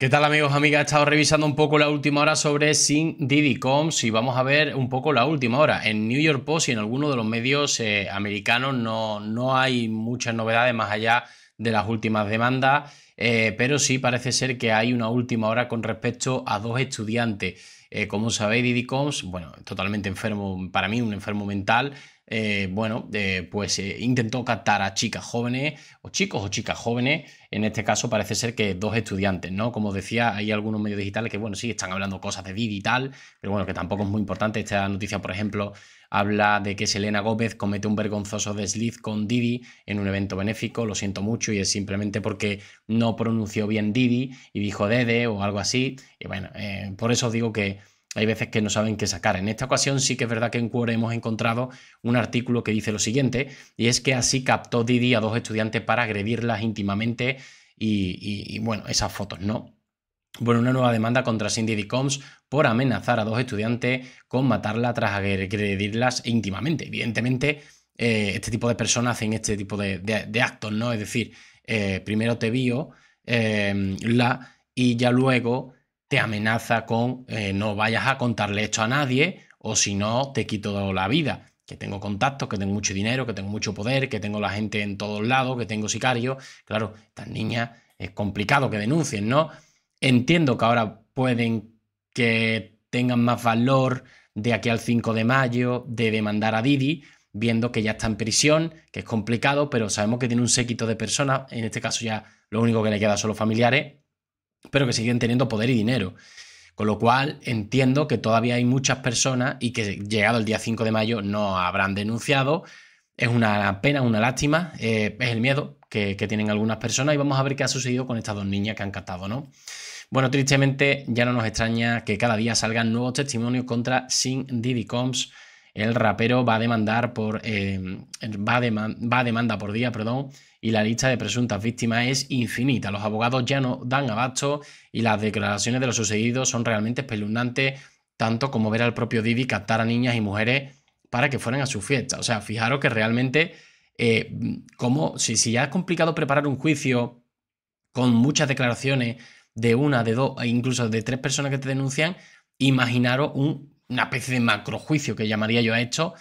¿Qué tal amigos, amigas? He estado revisando un poco la última hora sobre Sin Diddy y vamos a ver un poco la última hora. En New York Post y en alguno de los medios eh, americanos no, hay muchas novedades más allá de las últimas demandas, eh, pero sí parece ser que hay una última hora con respecto a dos estudiantes. Eh, como sabéis, Diddy Combs, bueno, totalmente enfermo, para mí un enfermo mental, eh, bueno, eh, pues eh, intentó captar a chicas jóvenes o chicos o chicas jóvenes. En este caso parece ser que dos estudiantes, ¿no? Como decía, hay algunos medios digitales que, bueno, sí, están hablando cosas de y tal pero bueno, que tampoco es muy importante. Esta noticia, por ejemplo, habla de que Selena Gómez comete un vergonzoso desliz con Didi en un evento benéfico, lo siento mucho, y es simplemente porque no pronunció bien Didi y dijo Dede o algo así. Y bueno, por eso digo que hay veces que no saben qué sacar. En esta ocasión sí que es verdad que en Quora hemos encontrado un artículo que dice lo siguiente, y es que así captó Didi a dos estudiantes para agredirlas íntimamente y, bueno, esas fotos, ¿no? Bueno, una nueva demanda contra Cindy Combs por amenazar a dos estudiantes con matarla tras agredirlas íntimamente. Evidentemente, eh, este tipo de personas hacen este tipo de, actos, ¿no? Es decir, eh, primero te vio eh, la y ya luego te amenaza con eh, no vayas a contarle esto a nadie o si no te quito la vida. Que tengo contactos, que tengo mucho dinero, que tengo mucho poder, que tengo la gente en todos lados, que tengo sicarios. Claro, estas niñas es complicado que denuncien, ¿no? Entiendo que ahora pueden que tengan más valor de aquí al 5 de mayo de demandar a Didi, viendo que ya está en prisión, que es complicado, pero sabemos que tiene un séquito de personas, en este caso ya lo único que le queda son los familiares, pero que siguen teniendo poder y dinero. Con lo cual entiendo que todavía hay muchas personas y que llegado el día 5 de mayo no habrán denunciado. Es una pena, una lástima, eh, es el miedo que, tienen algunas personas y vamos a ver qué ha sucedido con estas dos niñas que han captado, ¿no? Bueno, tristemente ya no nos extraña que cada día salgan nuevos testimonios contra Sin Diddy Combs el rapero va a demandar por. Eh, va, va demanda por día, perdón, y la lista de presuntas víctimas es infinita. Los abogados ya no dan abasto y las declaraciones de los sucedidos son realmente espeluznantes, tanto como ver al propio Didi captar a niñas y mujeres para que fueran a su fiesta. O sea, fijaros que realmente, eh, como si, si ya es complicado preparar un juicio con muchas declaraciones de una, de dos e incluso de tres personas que te denuncian, imaginaros un una especie de macrojuicio que llamaría yo a esto,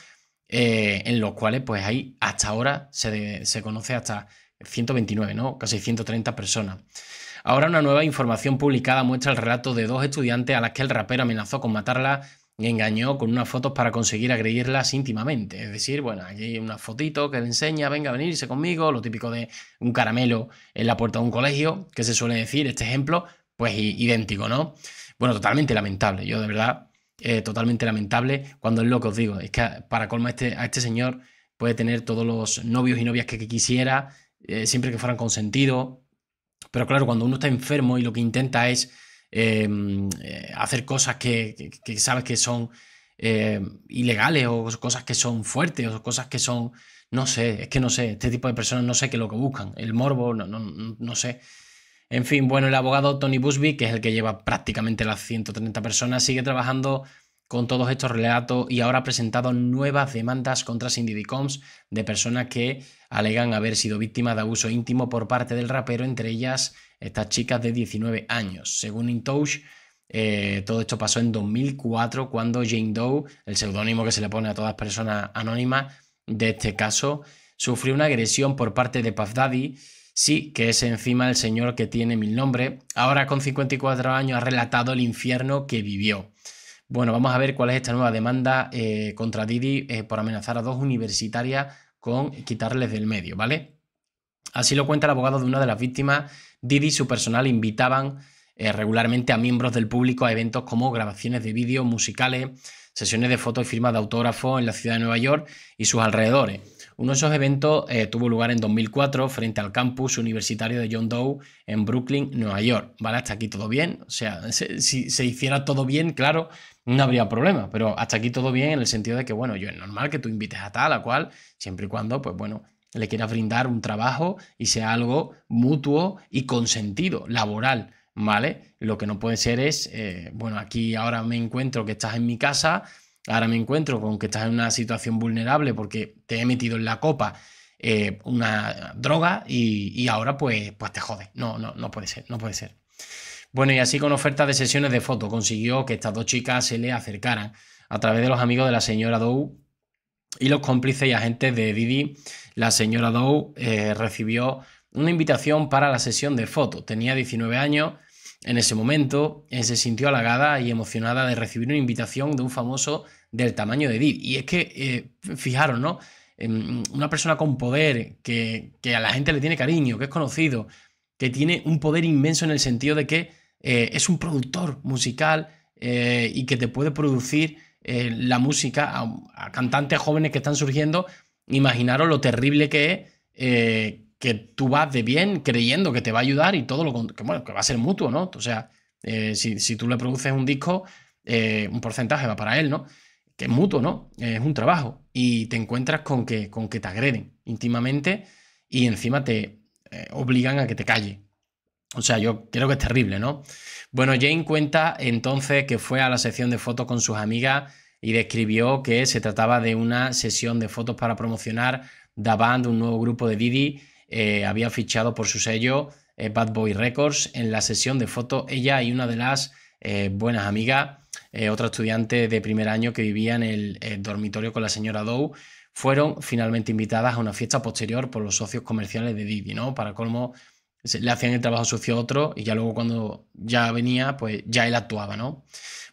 eh, en los cuales pues ahí hasta ahora se, conoce hasta 129, ¿no? Casi 130 personas. Ahora una nueva información publicada muestra el relato de dos estudiantes a las que el rapero amenazó con matarla y engañó con unas fotos para conseguir agredirlas íntimamente. Es decir, bueno, aquí hay una fotito que le enseña, venga a venirse conmigo, lo típico de un caramelo en la puerta de un colegio, que se suele decir, este ejemplo, pues idéntico, ¿no? Bueno, totalmente lamentable. Yo de verdad eh, totalmente lamentable. Cuando es lo que os digo, es que para colmo este, a este señor puede tener todos los novios y novias que, quisiera, eh, siempre que fueran consentidos. Pero claro, cuando uno está enfermo y lo que intenta es em, eh, hacer cosas que, sabes que son ilegales o cosas que son fuertes o cosas que son, no sé, es que no sé, este tipo de personas no sé qué es lo que buscan, el morbo, no, no, no sé. En fin, bueno, el abogado Tony Busby, que es el que lleva prácticamente las 130 personas, sigue trabajando con todos estos relatos y ahora ha presentado nuevas demandas contra Cindy Combs de personas que alegan haber sido víctimas de abuso íntimo por parte del rapero, entre ellas estas chicas de 19 años. Según Intouch, eh, todo esto pasó en 2004 cuando Jane Doe, el seudónimo que se le pone a todas personas anónimas de este caso, sufrió una agresión por parte de Puff Daddy Sí, que es encima el señor que tiene mil nombre. Ahora con 54 años ha relatado el infierno que vivió. Bueno, vamos a ver cuál es esta nueva demanda eh, contra Didi eh, por amenazar a dos universitarias con quitarles del medio, ¿vale? Así lo cuenta el abogado de una de las víctimas. Didi y su personal invitaban eh, regularmente a miembros del público a eventos como grabaciones de vídeos musicales, sesiones de fotos y firmas de autógrafo en la ciudad de Nueva York y sus alrededores uno de esos eventos eh, tuvo lugar en 2004 frente al campus universitario de John Doe en Brooklyn, Nueva York. ¿Vale? Hasta aquí todo bien. O sea, si se hiciera todo bien, claro, no habría problema. Pero hasta aquí todo bien en el sentido de que, bueno, yo es normal que tú invites a tal, a cual, siempre y cuando, pues bueno, le quieras brindar un trabajo y sea algo mutuo y consentido, laboral. ¿Vale? Lo que no puede ser es, eh, bueno, aquí ahora me encuentro que estás en mi casa, ahora me encuentro con que estás en una situación vulnerable porque te he metido en la copa eh, una droga y, ahora pues, pues te jodes, No, no, no puede ser, no puede ser. Bueno, y así con oferta de sesiones de fotos consiguió que estas dos chicas se le acercaran a través de los amigos de la señora Dou y los cómplices y agentes de Didi. La señora Dou eh, recibió una invitación para la sesión de fotos, Tenía 19 años en ese momento se sintió halagada y emocionada de recibir una invitación de un famoso del tamaño de Edith. Y es que, eh, fijaros, ¿no? Em, una persona con poder, que, a la gente le tiene cariño, que es conocido, que tiene un poder inmenso en el sentido de que eh, es un productor musical eh, y que te puede producir la música a, a, cantantes jóvenes que están surgiendo. Imaginaros lo terrible que es que tú vas de bien creyendo que te va a ayudar y todo lo que, va a ser mutuo, ¿no? O sea, eh, si, tú le produces un disco, eh, un porcentaje va para él, ¿no? Que es mutuo, ¿no? es un trabajo. Y te encuentras con que, con que te agreden íntimamente y encima te eh, obligan a que te calle. O sea, yo creo que es terrible, ¿no? Bueno, Jane cuenta entonces que fue a la sesión de fotos con sus amigas y describió que se trataba de una sesión de fotos para promocionar da Band, un nuevo grupo de Didi, eh, había fichado por su sello eh, Bad Boy Records. En la sesión de foto ella y una de las eh, buenas amigas, otra estudiante de primer año que vivía en el, dormitorio con la señora Dow, fueron finalmente invitadas a una fiesta posterior por los socios comerciales de Didi, ¿no? Para colmo, le hacían el trabajo sucio otro y ya luego cuando ya venía, pues ya él actuaba, ¿no?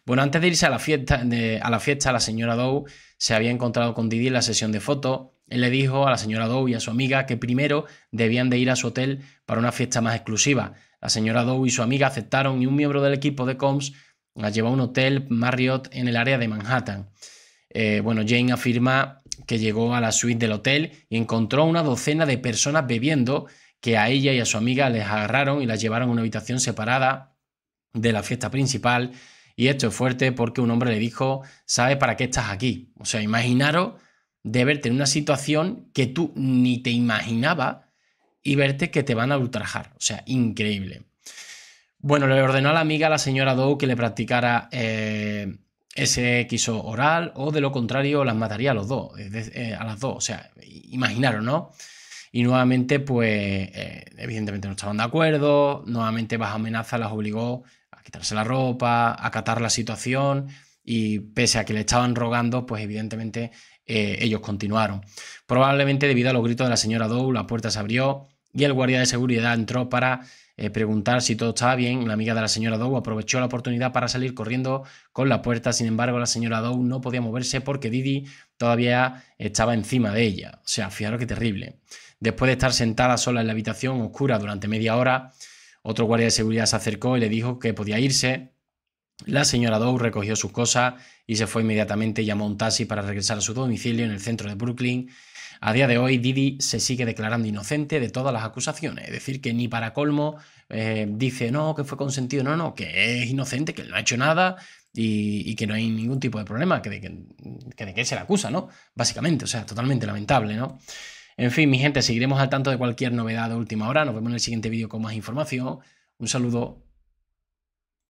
Bueno, antes de irse a la fiesta, a la, fiesta la señora Dow se había encontrado con Didi en la sesión de fotos él le dijo a la señora Dow y a su amiga que primero debían de ir a su hotel para una fiesta más exclusiva. La señora Dow y su amiga aceptaron y un miembro del equipo de Combs la llevó a un hotel Marriott en el área de Manhattan. Eh, bueno, Jane afirma que llegó a la suite del hotel y encontró una docena de personas bebiendo que a ella y a su amiga les agarraron y las llevaron a una habitación separada de la fiesta principal. Y esto es fuerte porque un hombre le dijo, ¿sabes para qué estás aquí? O sea, imaginaros de verte en una situación que tú ni te imaginaba y verte que te van a ultrajar. O sea, increíble. Bueno, le ordenó a la amiga, a la señora Dow, que le practicara eh, ese quiso oral o de lo contrario las mataría a los dos, eh, eh, a las dos. O sea, imaginaron ¿no? Y nuevamente, pues, evidentemente no estaban de acuerdo, nuevamente bajo amenaza las obligó a quitarse la ropa, a acatar la situación y pese a que le estaban rogando, pues evidentemente eh, ellos continuaron. Probablemente debido a los gritos de la señora Dow, la puerta se abrió y el guardia de seguridad entró para eh, preguntar si todo estaba bien. La amiga de la señora Dow aprovechó la oportunidad para salir corriendo con la puerta. Sin embargo, la señora Dow no podía moverse porque Didi todavía estaba encima de ella. O sea, fijaros qué terrible. Después de estar sentada sola en la habitación oscura durante media hora, otro guardia de seguridad se acercó y le dijo que podía irse, la señora Dow recogió sus cosas y se fue inmediatamente y llamó un taxi para regresar a su domicilio en el centro de Brooklyn. A día de hoy, Didi se sigue declarando inocente de todas las acusaciones. Es decir, que ni para colmo eh, dice no, que fue consentido, no, no, que es inocente, que no ha hecho nada y, que no hay ningún tipo de problema, que de que, se le acusa, ¿no? Básicamente, o sea, totalmente lamentable, ¿no? En fin, mi gente, seguiremos al tanto de cualquier novedad de última hora. Nos vemos en el siguiente vídeo con más información. Un saludo